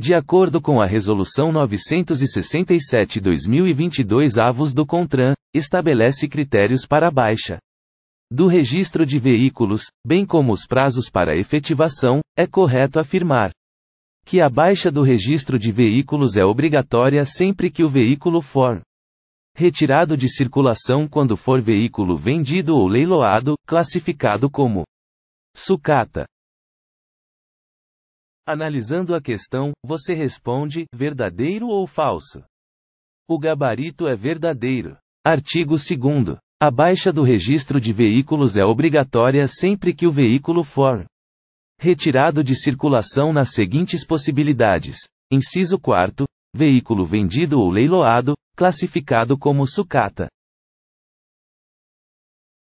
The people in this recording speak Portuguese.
De acordo com a Resolução 967-2022 avos do CONTRAN, estabelece critérios para a baixa do registro de veículos, bem como os prazos para efetivação, é correto afirmar que a baixa do registro de veículos é obrigatória sempre que o veículo for retirado de circulação quando for veículo vendido ou leiloado, classificado como sucata. Analisando a questão, você responde: verdadeiro ou falso? O gabarito é verdadeiro. Artigo 2. A baixa do registro de veículos é obrigatória sempre que o veículo for retirado de circulação nas seguintes possibilidades: inciso 4. Veículo vendido ou leiloado, classificado como sucata.